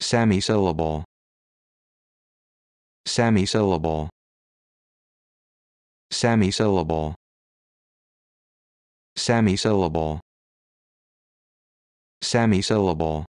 semisyllable semisyllable semisyllable semisyllable semisyllable